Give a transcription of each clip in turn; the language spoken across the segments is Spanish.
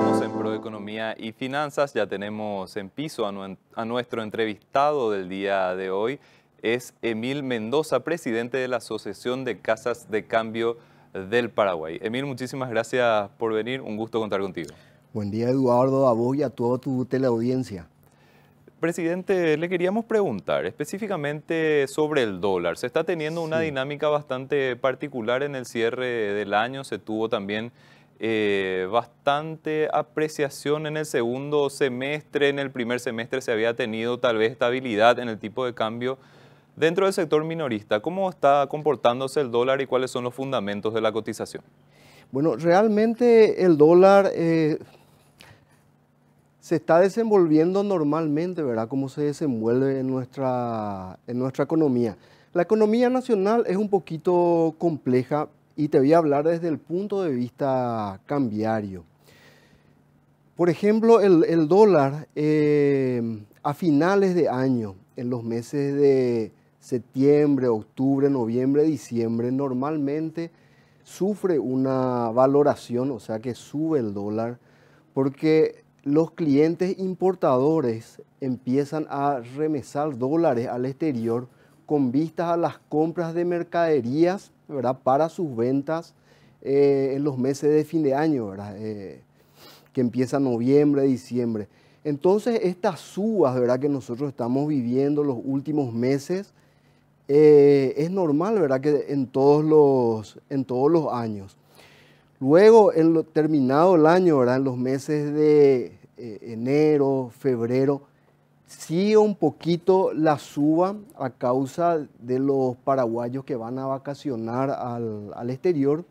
continuamos en Economía y Finanzas. Ya tenemos en piso a, nuestro entrevistado del día de hoy. Es Emil Mendoza, presidente de la Asociación de Casas de Cambio del Paraguay. Emil, muchísimas gracias por venir. Un gusto contar contigo. Buen día, Eduardo, a vos y a toda tu teleaudiencia. Presidente, le queríamos preguntar específicamente sobre el dólar. Se está teniendo una dinámica bastante particular en el cierre del año. Se tuvo también eh, bastante apreciación en el segundo semestre, en el primer semestre se había tenido tal vez estabilidad en el tipo de cambio. Dentro del sector minorista, ¿cómo está comportándose el dólar y cuáles son los fundamentos de la cotización? Bueno, realmente el dólar eh, se está desenvolviendo normalmente, ¿verdad? cómo se desenvuelve en nuestra, en nuestra economía. La economía nacional es un poquito compleja y te voy a hablar desde el punto de vista cambiario. Por ejemplo, el, dólar eh, a finales de año, en los meses de septiembre, octubre, noviembre, diciembre, normalmente sufre una valoración, o sea que sube el dólar, porque los clientes importadores empiezan a remesar dólares al exterior con vistas a las compras de mercaderías para sus ventas eh, en los meses de fin de año, eh, que empieza noviembre, diciembre. Entonces, estas subas ¿verdad? que nosotros estamos viviendo los últimos meses, eh, es normal ¿verdad? que en todos los, en todos los años. Luego, en lo, terminado el año, ¿verdad? en los meses de enero, febrero, sí un poquito la suba a causa de los paraguayos que van a vacacionar al, exterior,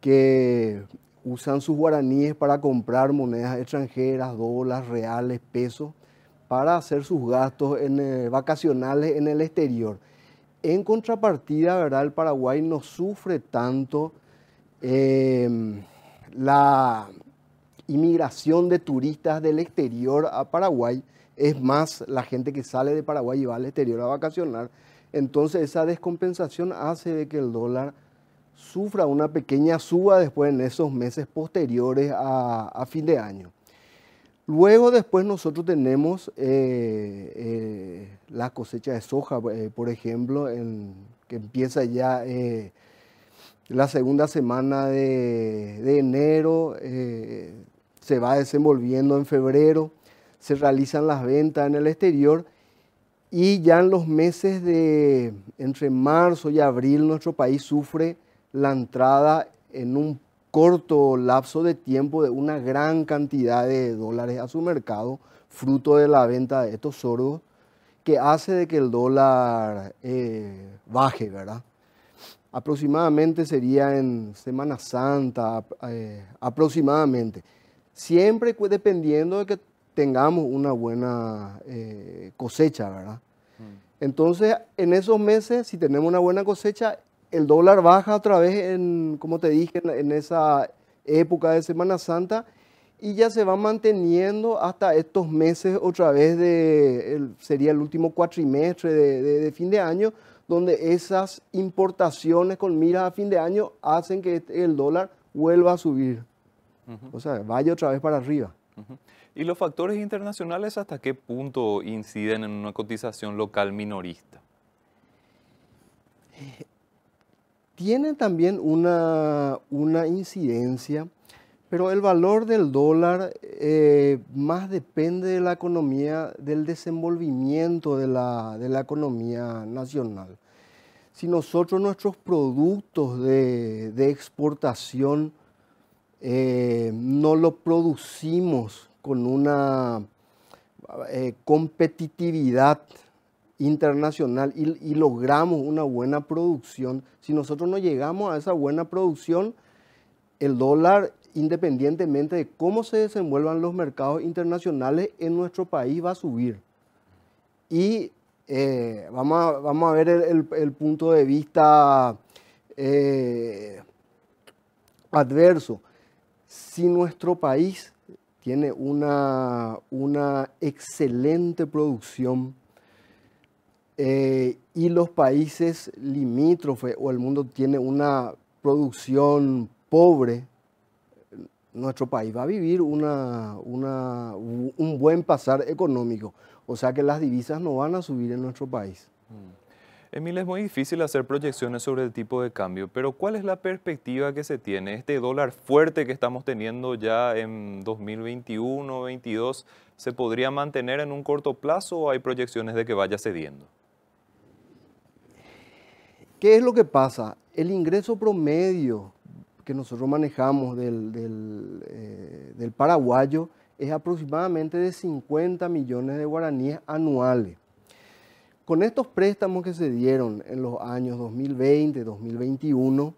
que usan sus guaraníes para comprar monedas extranjeras, dólares, reales, pesos, para hacer sus gastos en, eh, vacacionales en el exterior. En contrapartida, ¿verdad? el Paraguay no sufre tanto em, la inmigración de turistas del exterior a Paraguay, es más la gente que sale de Paraguay y va al exterior a vacacionar. Entonces esa descompensación hace de que el dólar sufra una pequeña suba después en esos meses posteriores a, fin de año. Luego después nosotros tenemos eh, eh, la cosecha de soja, eh, por ejemplo, que empieza ya la segunda semana de enero, se va desenvolviendo en febrero se realizan las ventas en el exterior y ya en los meses de entre marzo y abril nuestro país sufre la entrada en un corto lapso de tiempo de una gran cantidad de dólares a su mercado, fruto de la venta de estos sordos, que hace de que el dólar eh, baje, ¿verdad? Aproximadamente sería en Semana Santa, eh, aproximadamente. Siempre dependiendo de que tengamos una buena eh, cosecha, ¿verdad? Mm. Entonces, en esos meses, si tenemos una buena cosecha, el dólar baja otra vez, en, como te dije, en, esa época de Semana Santa y ya se va manteniendo hasta estos meses otra vez de, sería el último cuatrimestre de, fin de año, donde esas importaciones con miras a fin de año hacen que el dólar vuelva a subir. O sea, vaya otra vez para arriba. ¿Y los factores internacionales hasta qué punto inciden en una cotización local minorista? Eh, tiene también una, incidencia, pero el valor del dólar eh, más depende de la economía, del desenvolvimiento de la, economía nacional. Si nosotros nuestros productos de, de exportación eh, no lo producimos con una eh, competitividad internacional y, logramos una buena producción. Si nosotros no llegamos a esa buena producción, el dólar, independientemente de cómo se desenvuelvan los mercados internacionales en nuestro país, va a subir. Y eh, vamos, a, vamos, a, ver el, punto de vista adverso si nuestro país tiene una, excelente producción eh, y los países limítrofes o el mundo tiene una producción pobre, nuestro país va a vivir un buen pasar económico. O sea que las divisas no van a subir en nuestro país. Mm. Emil, es muy difícil hacer proyecciones sobre el tipo de cambio, pero ¿cuál es la perspectiva que se tiene? Este dólar fuerte que estamos teniendo ya en 2021, 2022, ¿se podría mantener en un corto plazo o hay proyecciones de que vaya cediendo? ¿Qué es lo que pasa? El ingreso promedio que nosotros manejamos del, del eh, paraguayo es aproximadamente de 50 millones de guaraníes anuales. Con estos préstamos que se dieron en los años 2020, 2021,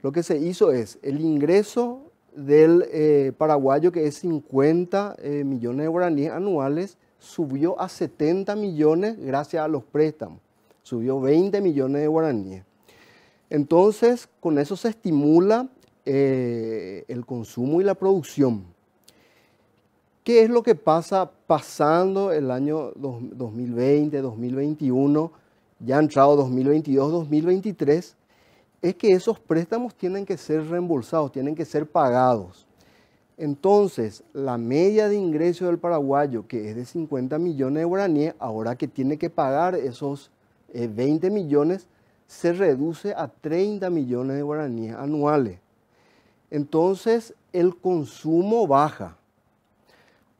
lo que se hizo es el ingreso del eh, paraguayo, que es 50 eh, millones de guaraníes anuales, subió a 70 millones gracias a los préstamos, subió 20 millones de guaraníes. Entonces, con eso se estimula eh, el consumo y la producción. ¿Qué es lo que pasa pasando el año 2020, 2021, ya ha entrado 2022, 2023? Es que esos préstamos tienen que ser reembolsados, tienen que ser pagados. Entonces, la media de ingreso del paraguayo, que es de 50 millones de guaraníes, ahora que tiene que pagar esos 20 eh, millones, se reduce a 30 millones de guaraníes anuales. Entonces, el consumo baja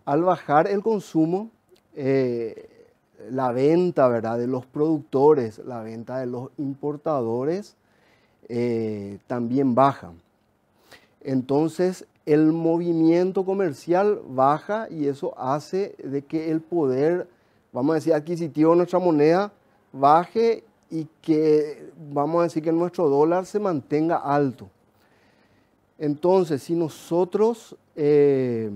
al bajar el consumo, eh, la venta ¿verdad? de los productores, la venta de los importadores eh, también baja. Entonces el movimiento comercial baja y eso hace de que el poder, vamos a decir, adquisitivo de nuestra moneda baje y que, vamos a decir, que nuestro dólar se mantenga alto. Entonces, si nosotros... Eh,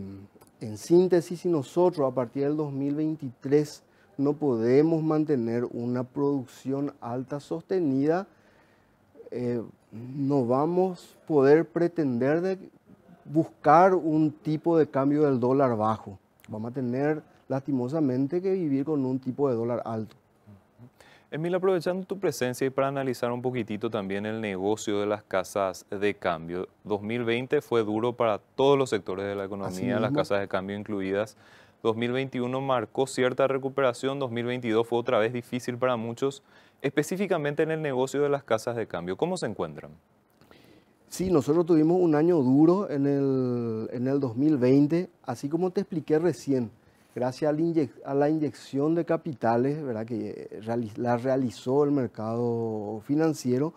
en síntesis, si nosotros a partir del 2023 no podemos mantener una producción alta sostenida, eh, no vamos a poder pretender buscar un tipo de cambio del dólar bajo. Vamos a tener lastimosamente que vivir con un tipo de dólar alto. Emil, aprovechando tu presencia y para analizar un poquitito también el negocio de las casas de cambio, 2020 fue duro para todos los sectores de la economía, las casas de cambio incluidas. 2021 marcó cierta recuperación, 2022 fue otra vez difícil para muchos, específicamente en el negocio de las casas de cambio. ¿Cómo se encuentran? Sí, nosotros tuvimos un año duro en el, en el 2020, así como te expliqué recién gracias a la, inyección de capitales ¿verdad? que eh, la realizó el mercado financiero,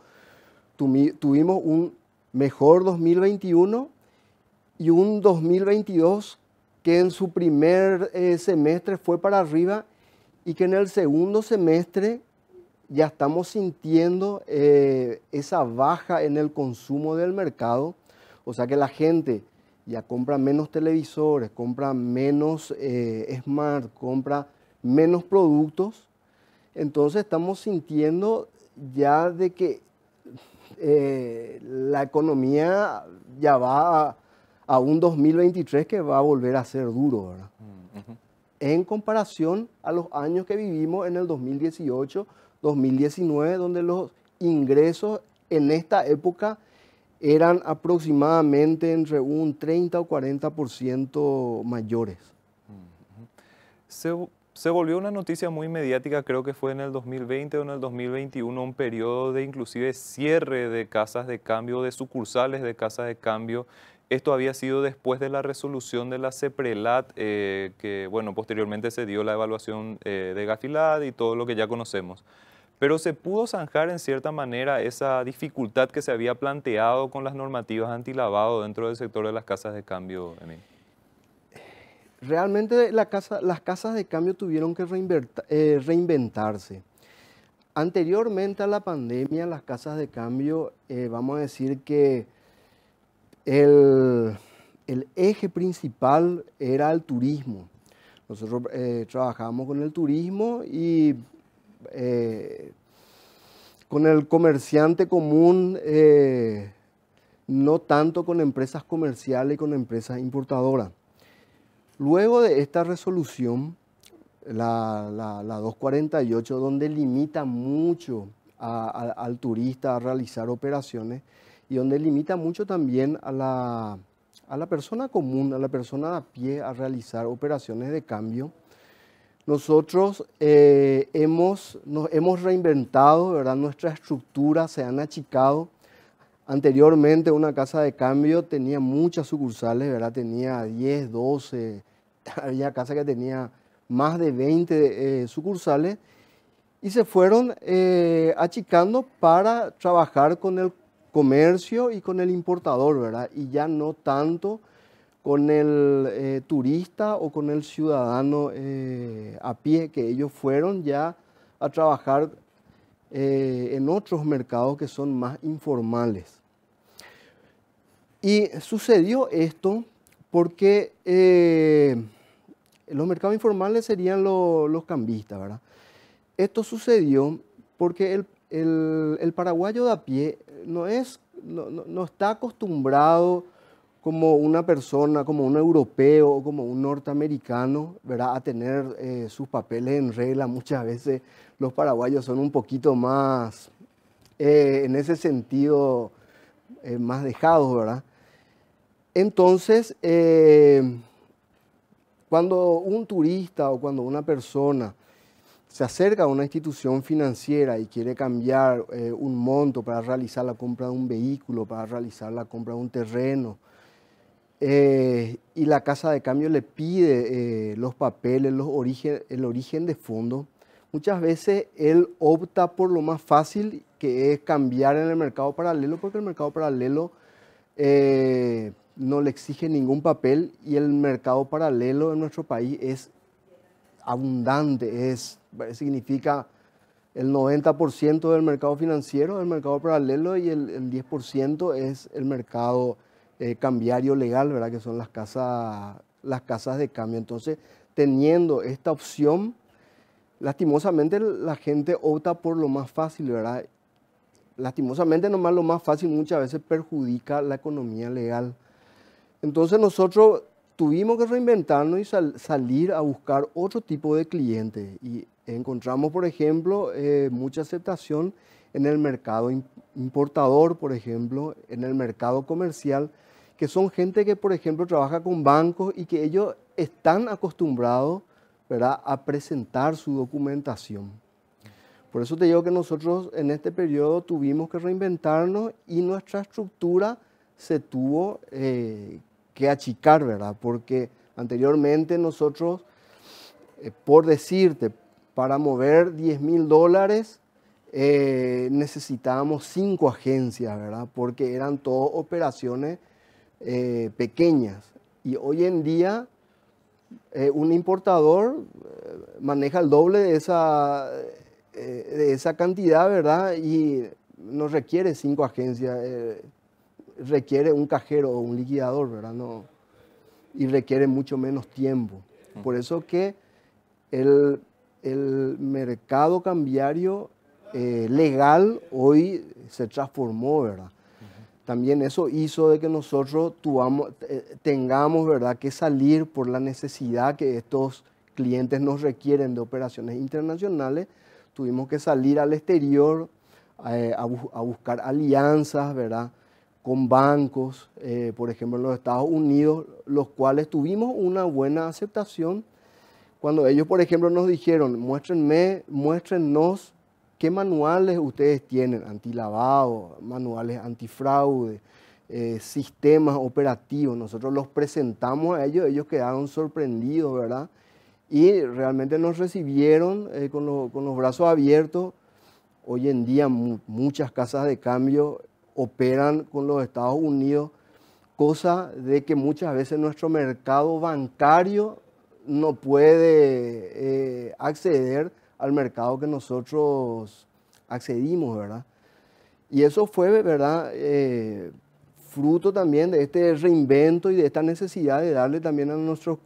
tuvimos un mejor 2021 y un 2022 que en su primer eh, semestre fue para arriba y que en el segundo semestre ya estamos sintiendo eh, esa baja en el consumo del mercado, o sea que la gente ya compra menos televisores, compra menos eh, smart, compra menos productos, entonces estamos sintiendo ya de que eh, la economía ya va a, un 2023 que va a volver a ser duro, ¿verdad? Mm, en comparación a los años que vivimos en el 2018, 2019, donde los ingresos en esta época eran aproximadamente entre un 30 o 40% mayores. Se, volvió una noticia muy mediática, creo que fue en el 2020 o en el 2021, un periodo de inclusive cierre de casas de cambio, de sucursales de casas de cambio. Esto había sido después de la resolución de la CEPRELAT, eh, que bueno, posteriormente se dio la evaluación eh, de Gafilad y todo lo que ya conocemos pero se pudo zanjar en cierta manera esa dificultad que se había planteado con las normativas antilavado dentro del sector de las casas de cambio, Realmente las casas de cambio tuvieron que eh, reinventarse. Anteriormente a la pandemia, las casas de cambio, eh, vamos a decir que el, eje principal era el turismo. Nosotros eh, trabajábamos trabajamos con el turismo y eh, con el comerciante común, eh, no tanto con empresas comerciales y con empresas importadoras. Luego de esta resolución, la, 248, donde limita mucho al turista a realizar operaciones y donde limita mucho también a la, a la persona común, a la persona a pie a realizar operaciones de cambio, nosotros eh, hemos, nos hemos reinventado, ¿verdad? Nuestra estructura se han achicado. Anteriormente una casa de cambio tenía muchas sucursales, ¿verdad? Tenía 10, 12, había casa que tenía más de 20 eh, sucursales y se fueron eh, achicando para trabajar con el comercio y con el importador, ¿verdad? Y ya no tanto con el eh, turista o con el ciudadano eh, a pie, que ellos fueron ya a trabajar eh, en otros mercados que son más informales. Y sucedió esto porque los mercados informales serían los cambistas, ¿verdad? Esto sucedió porque el, paraguayo de a pie no, es, no está acostumbrado como una persona, como un europeo, como un norteamericano, ¿verdad? a tener eh, sus papeles en regla. Muchas veces los paraguayos son un poquito más, eh, en ese sentido, eh, más dejados, ¿verdad? Entonces, cuando un turista o cuando una persona se acerca a una institución financiera y quiere cambiar un monto para realizar la compra de un vehículo, para realizar la compra de un terreno, eh, y la casa de cambio le pide eh, los papeles, los origen, el origen de fondo. Muchas veces él opta por lo más fácil, que es cambiar en el mercado paralelo, porque el mercado paralelo eh, no le exige ningún papel y el mercado paralelo en nuestro país es abundante, es, significa el 90% del mercado financiero, el mercado paralelo y el, el 10% es el mercado eh, cambiario legal, ¿verdad? que son las casas, las casas de cambio. Entonces, teniendo esta opción, lastimosamente la gente opta por lo más fácil, ¿verdad? Lastimosamente nomás lo más fácil muchas veces perjudica la economía legal. Entonces nosotros tuvimos que reinventarnos y salir a buscar otro tipo de clientes y encontramos, por ejemplo, eh, mucha aceptación en el mercado importador, por ejemplo, en el mercado comercial, que son gente que, por ejemplo, trabaja con bancos y que ellos están acostumbrados a presentar su documentación. Por eso te digo que nosotros en este periodo tuvimos que reinventarnos y nuestra estructura se tuvo eh, que achicar, ¿verdad? Porque anteriormente nosotros, eh, por decirte, para mover 10 mil dólares, eh, necesitábamos cinco agencias, ¿verdad? Porque eran todas operaciones eh, pequeñas. Y hoy en día eh, un importador maneja el doble de esa, de esa cantidad, ¿verdad? Y no requiere cinco agencias, requiere un cajero o un liquidador, ¿verdad? No, y requiere mucho menos tiempo. Por eso que el, el mercado cambiario eh, legal hoy se transformó, ¿verdad? También eso hizo de que nosotros eh, tengamos ¿verdad? que salir por la necesidad que estos clientes nos requieren de operaciones internacionales. Tuvimos que salir al exterior eh, a, a, buscar alianzas ¿verdad? con bancos, por ejemplo en los Estados Unidos, los cuales tuvimos una buena aceptación. Cuando ellos, por ejemplo, nos dijeron, muéstrenme, muéstrennos ¿Qué manuales ustedes tienen? Antilavado, manuales antifraude, eh, sistemas operativos. Nosotros los presentamos a ellos, ellos quedaron sorprendidos, ¿verdad? Y realmente nos recibieron eh, con, los brazos abiertos. Hoy en día muchas casas de cambio operan con los Estados Unidos, cosa de que muchas veces nuestro mercado bancario no puede eh, acceder al mercado que nosotros accedimos, ¿verdad? Y eso fue, ¿verdad? Eh, fruto también de este reinvento y de esta necesidad de darle también a nuestros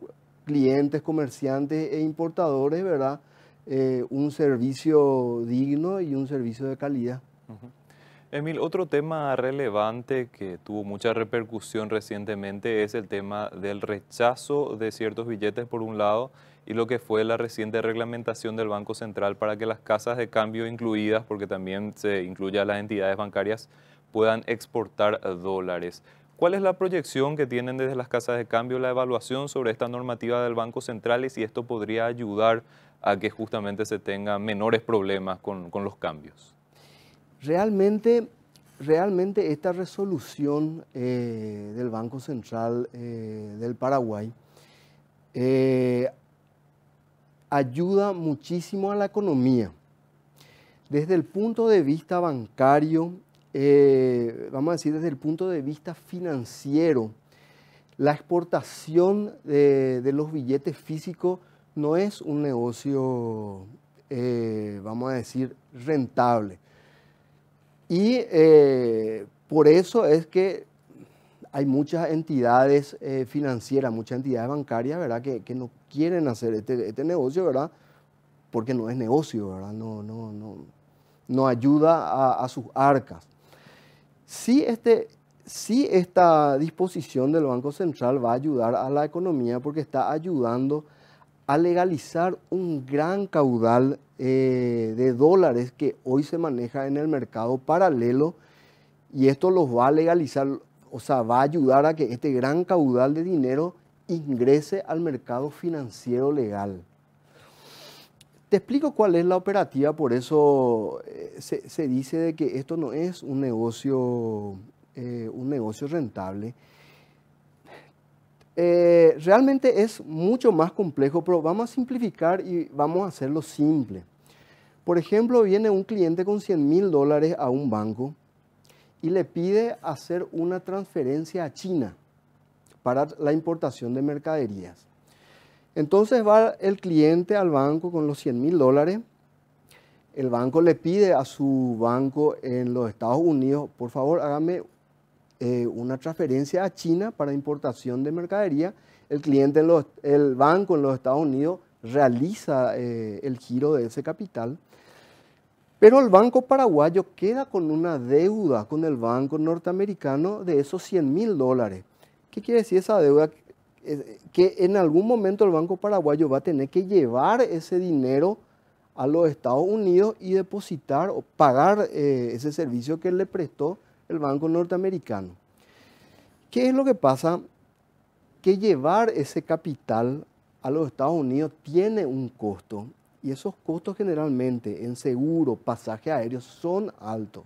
clientes, comerciantes e importadores, ¿verdad? Eh, un servicio digno y un servicio de calidad. Emil, otro tema relevante que tuvo mucha repercusión recientemente es el tema del rechazo de ciertos billetes, por un lado, y lo que fue la reciente reglamentación del Banco Central para que las casas de cambio incluidas, porque también se incluye las entidades bancarias, puedan exportar dólares. ¿Cuál es la proyección que tienen desde las casas de cambio, la evaluación sobre esta normativa del Banco Central y si esto podría ayudar a que justamente se tengan menores problemas con, los cambios? Realmente, realmente esta resolución eh, del Banco Central eh, del Paraguay eh, ayuda muchísimo a la economía. Desde el punto de vista bancario, eh, vamos a decir desde el punto de vista financiero, la exportación de, los billetes físicos no es un negocio, eh, vamos a decir, rentable. Y eh, por eso es que hay muchas entidades eh, financieras, muchas entidades bancarias, ¿verdad? Que, no quieren hacer este, este, negocio, ¿verdad? Porque no es negocio, ¿verdad? No, no, no, ayuda a, sus arcas. Sí, este, esta disposición del Banco Central va a ayudar a la economía porque está ayudando a legalizar un gran caudal eh, de dólares que hoy se maneja en el mercado paralelo y esto los va a legalizar o sea, va a ayudar a que este gran caudal de dinero ingrese al mercado financiero legal. Te explico cuál es la operativa, por eso eh, se, dice de que esto no es un negocio, eh, un negocio rentable. Eh, realmente es mucho más complejo, pero vamos a simplificar y vamos a hacerlo simple. Por ejemplo, viene un cliente con 100 mil dólares a un banco y le pide hacer una transferencia a China para la importación de mercaderías. Entonces va el cliente al banco con los 100 mil dólares. El banco le pide a su banco en los Estados Unidos, por favor, hágame eh, una transferencia a China para importación de mercadería. El cliente, en los, el banco en los Estados Unidos realiza eh, el giro de ese capital pero el banco paraguayo queda con una deuda con el banco norteamericano de esos 100 mil dólares. ¿Qué quiere decir esa deuda? Que en algún momento el banco paraguayo va a tener que llevar ese dinero a los Estados Unidos y depositar o pagar eh, ese servicio que le prestó el banco norteamericano. ¿Qué es lo que pasa? Que llevar ese capital a los Estados Unidos tiene un costo y esos costos generalmente en seguro, pasaje aéreo, son altos.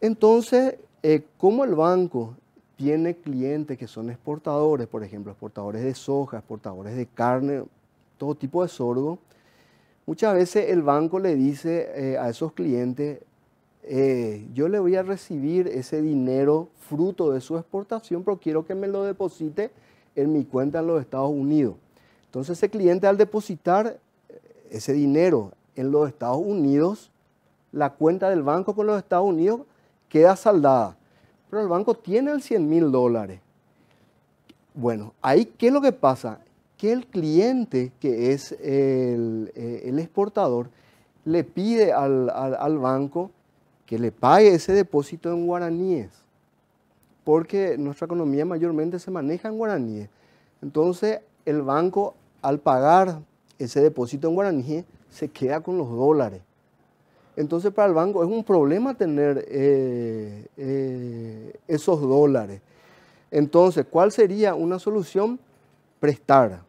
Entonces, eh, como el banco tiene clientes que son exportadores, por ejemplo, exportadores de soja, exportadores de carne, todo tipo de sorgo, muchas veces el banco le dice eh, a esos clientes, eh, yo le voy a recibir ese dinero fruto de su exportación, pero quiero que me lo deposite en mi cuenta en los Estados Unidos. Entonces ese cliente al depositar ese dinero en los Estados Unidos, la cuenta del banco con los Estados Unidos queda saldada. Pero el banco tiene el 100 mil dólares. Bueno, ahí qué es lo que pasa? Que el cliente, que es el, eh, exportador, le pide al, banco que le pague ese depósito en guaraníes, porque nuestra economía mayormente se maneja en guaraníes. Entonces, el banco al pagar ese depósito en Guaraní se queda con los dólares. Entonces para el banco es un problema tener eh, eh, esos dólares. Entonces, ¿cuál sería una solución? Prestar.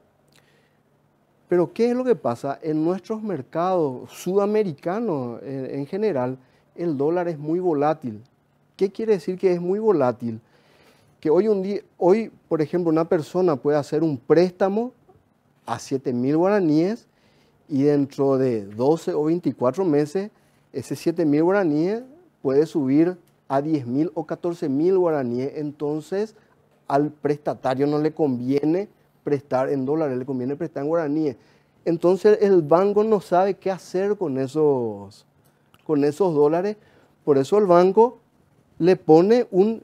Pero ¿qué es lo que pasa? En nuestros mercados sudamericanos en general, el dólar es muy volátil. ¿Qué quiere decir que es muy volátil? Que hoy, un día, hoy, por ejemplo, una persona puede hacer un préstamo a mil guaraníes y dentro de 12 o 24 meses, ese mil guaraníes puede subir a mil o mil guaraníes. Entonces, al prestatario no le conviene prestar en dólares, le conviene prestar en guaraníes. Entonces, el banco no sabe qué hacer con esos, con esos dólares. Por eso el banco le pone un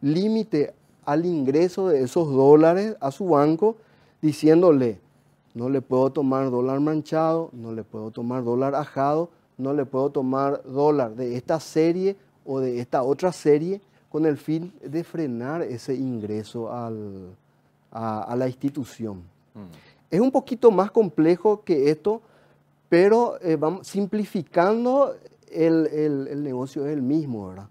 límite al ingreso de esos dólares a su banco, diciéndole, no le puedo tomar dólar manchado, no le puedo tomar dólar ajado, no le puedo tomar dólar de esta serie o de esta otra serie con el fin de frenar ese ingreso a, la institución. Mm. Es un poquito más complejo que esto, pero eh, vamos, simplificando el, el negocio es el mismo, ¿verdad?